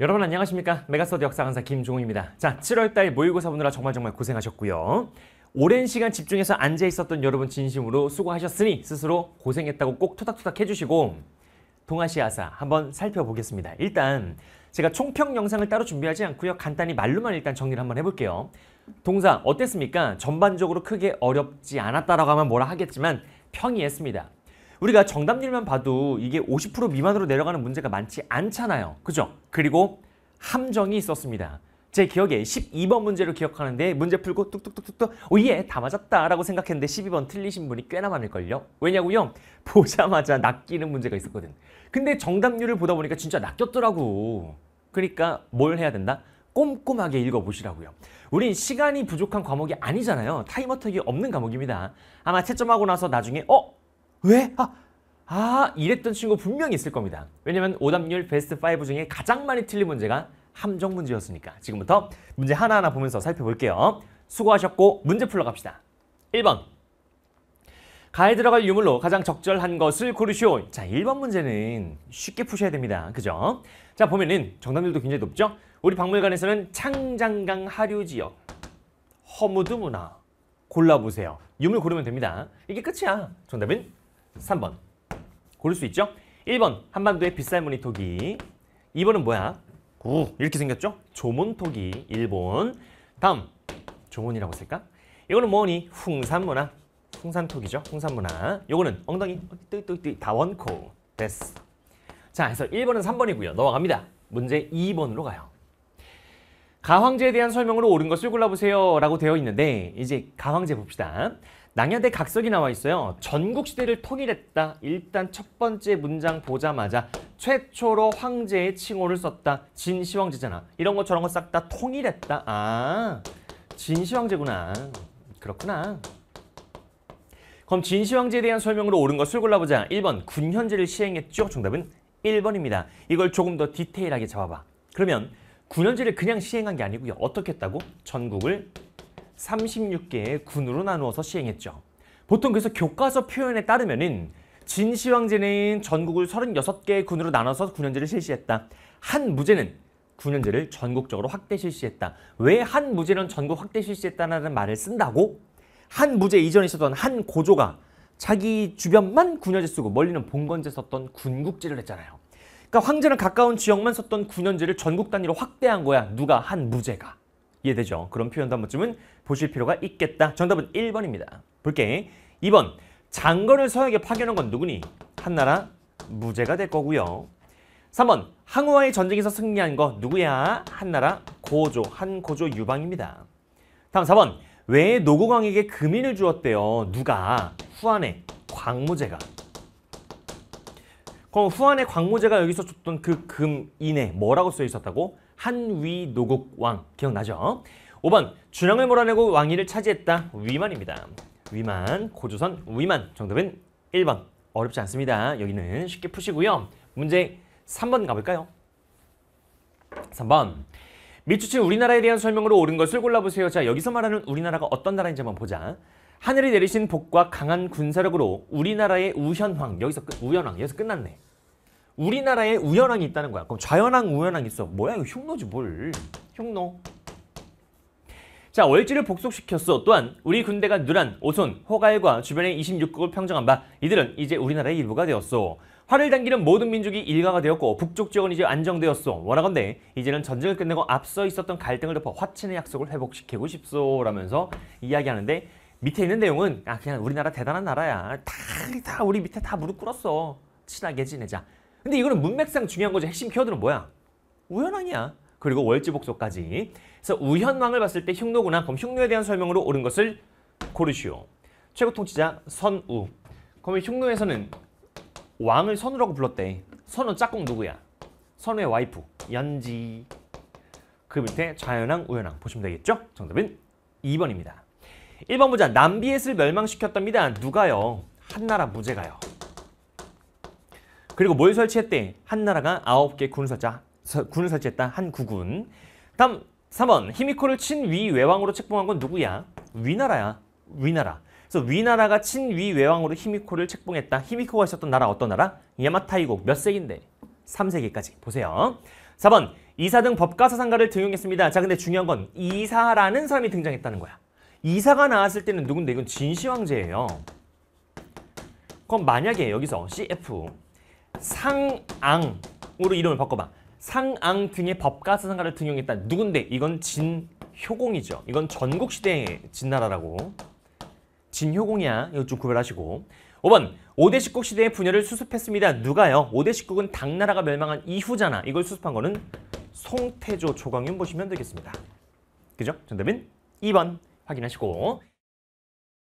여러분 안녕하십니까 메가스터디 역사 강사 김종우입니다 자 7월달 모의고사 보느라 정말 정말 고생하셨고요 오랜 시간 집중해서 앉아 있었던 여러분 진심으로 수고하셨으니 스스로 고생했다고 꼭 토닥토닥 해주시고 동아시아사 한번 살펴보겠습니다 일단 제가 총평 영상을 따로 준비하지 않고요 간단히 말로만 일단 정리를 한번 해볼게요 동사 어땠습니까? 전반적으로 크게 어렵지 않았다라고 하면 뭐라 하겠지만 평이했습니다 우리가 정답률만 봐도 이게 50% 미만으로 내려가는 문제가 많지 않잖아요. 그죠? 그리고 함정이 있었습니다. 제 기억에 12번 문제를 기억하는데 문제 풀고 뚝뚝뚝뚝뚝 오예 다 맞았다라고 생각했는데 12번 틀리신 분이 꽤나 많을걸요? 왜냐고요? 보자마자 낚이는 문제가 있었거든. 근데 정답률을 보다 보니까 진짜 낚였더라고. 그러니까 뭘 해야 된다? 꼼꼼하게 읽어보시라고요. 우린 시간이 부족한 과목이 아니잖아요. 타이머택이 없는 과목입니다. 아마 채점하고 나서 나중에 어? 왜? 아, 아 이랬던 친구 분명히 있을 겁니다. 왜냐면 오답률 베스트 5 중에 가장 많이 틀린 문제가 함정 문제였으니까. 지금부터 문제 하나하나 보면서 살펴볼게요. 수고하셨고 문제 풀러 갑시다. 1번 가에 들어갈 유물로 가장 적절한 것을 고르시오. 자, 1번 문제는 쉽게 푸셔야 됩니다. 그죠? 자, 보면은 정답률도 굉장히 높죠? 우리 박물관에서는 창장강 하류지역, 허무드 문화 골라보세요. 유물 고르면 됩니다. 이게 끝이야. 정답은 3번. 고를 수 있죠? 1번 한반도의 빗살 무늬토기 2번은 뭐야? 구 이렇게 생겼죠? 조문토기 일본 다음 조문이라고 쓸까? 이거는 뭐니? 풍산문화 풍산토기죠? 풍산문화 이거는 엉덩이 뚜뚜뚜 다원코 됐어 자 그래서 1번은 3번이고요 넘어갑니다 문제 2번으로 가요 가황제에 대한 설명으로 옳은 것을 골라보세요 라고 되어 있는데 이제 가황제 봅시다 낭야대 각석이 나와 있어요. 전국시대를 통일했다. 일단 첫 번째 문장 보자마자 최초로 황제의 칭호를 썼다. 진시황제잖아. 이런 거 저런 거 싹 다 통일했다. 아, 진시황제구나. 그렇구나. 그럼 진시황제에 대한 설명으로 옳은 것을 골라보자. 1번 군현제를 시행했죠. 정답은 1번입니다. 이걸 조금 더 디테일하게 잡아봐. 그러면 군현제를 그냥 시행한 게 아니고요. 어떻게 했다고? 전국을 36개의 군으로 나누어서 시행했죠. 보통 그래서 교과서 표현에 따르면은 진시황제는 전국을 36개의 군으로 나눠서 군현제를 실시했다. 한 무제는 군현제를 전국적으로 확대 실시했다. 왜 한 무제는 전국 확대 실시했다는 말을 쓴다고? 한 무제 이전에 있었던 한 고조가 자기 주변만 군현제 쓰고 멀리는 봉건제 썼던 군국제를 했잖아요. 그러니까 황제랑 가까운 지역만 썼던 군현제를 전국 단위로 확대한 거야. 누가 한 무제가. 이해되죠? 그런 표현도 한 번쯤은 보실 필요가 있겠다. 정답은 1번입니다. 볼게. 2번. 장건을 서양에 파견한 건 누구니? 한나라 무죄가 될 거고요. 3번. 항우와의 전쟁에서 승리한 거 누구야? 한나라 고조, 한고조 유방입니다. 다음 4번. 왜 노고광에게 금인을 주었대요? 누가? 후안의 광무제가. 그럼 후안의 광무제가 여기서 줬던 그 금인에 뭐라고 쓰여 있었다고? 한위 노국 왕 기억나죠? 5번 준왕을 몰아내고 왕위를 차지했다 위만입니다. 위만 고조선 위만 정답은 1번 어렵지 않습니다. 여기는 쉽게 푸시고요. 문제 3번 가볼까요? 3번 밀주친 우리나라에 대한 설명으로 옳은 것을 골라보세요. 자 여기서 말하는 우리나라가 어떤 나라인지 한번 보자. 하늘이 내리신 복과 강한 군사력으로 우리나라의 우현왕 여기서 끝, 우현왕 여기서 끝났네. 우리나라에 우연항이 있다는 거야. 그럼 좌연항, 우연항 있어. 뭐야 이거 흉노지 뭘. 흉노. 자, 월지를 복속시켰어. 또한 우리 군대가 누란, 오손, 호갈과 주변의 26국을 평정한 바 이들은 이제 우리나라의 일부가 되었어. 화를 당기는 모든 민족이 일가가 되었고 북쪽 지역은 이제 안정되었어. 워낙건대 이제는 전쟁을 끝내고 앞서 있었던 갈등을 덮어 화친의 약속을 회복시키고 싶소 라면서 이야기하는데 밑에 있는 내용은 아 그냥 우리나라 대단한 나라야. 다, 다 우리 밑에 다 무릎 꿇었어. 친하게 지내자. 근데 이거는 문맥상 중요한 거죠. 핵심 키워드는 뭐야? 우연왕이야. 그리고 월지복소까지. 그래서 우현왕을 봤을 때 흉노구나. 그럼 흉노에 대한 설명으로 옳은 것을 고르시오. 최고 통치자 선우. 그러면 흉노에서는 왕을 선우라고 불렀대. 선우 짝꿍 누구야? 선우의 와이프 연지. 그 밑에 좌연왕, 우현왕 보시면 되겠죠? 정답은 2번입니다. 1번 보자. 남비엣을 멸망시켰답니다. 누가요? 한나라 무제가요. 그리고 뭘 설치했대? 한나라가 아홉 개 군을 설 군을 설치했다. 한 구군. 다음 3번 히미코를 친 위 외왕으로 책봉한 건 누구야? 위나라야. 위나라. 그래서 위나라가 친 위 외왕으로 히미코를 책봉했다. 히미코가 있었던 나라 어떤 나라? 야마타이국 몇 세기인데? 3세기까지 보세요. 4번 이사 등 법가사상가를 등용했습니다. 자 근데 중요한 건 이사라는 사람이 등장했다는 거야. 이사가 나왔을 때는 누군데 이건 진시황제예요. 그럼 만약에 여기서 CF 상앙으로 이름을 바꿔봐. 상앙 등의 법과 사상가를 등용했다. 누군데? 이건 진효공이죠. 이건 전국시대의 진나라라고. 진효공이야. 이거 좀 구별하시고. 5번 오대 십국 시대의 분열을 수습했습니다. 누가요? 오대 십국은 당나라가 멸망한 이후잖아. 이걸 수습한 거는 송태조 조광윤 보시면 되겠습니다. 그죠? 정답은 2번 확인하시고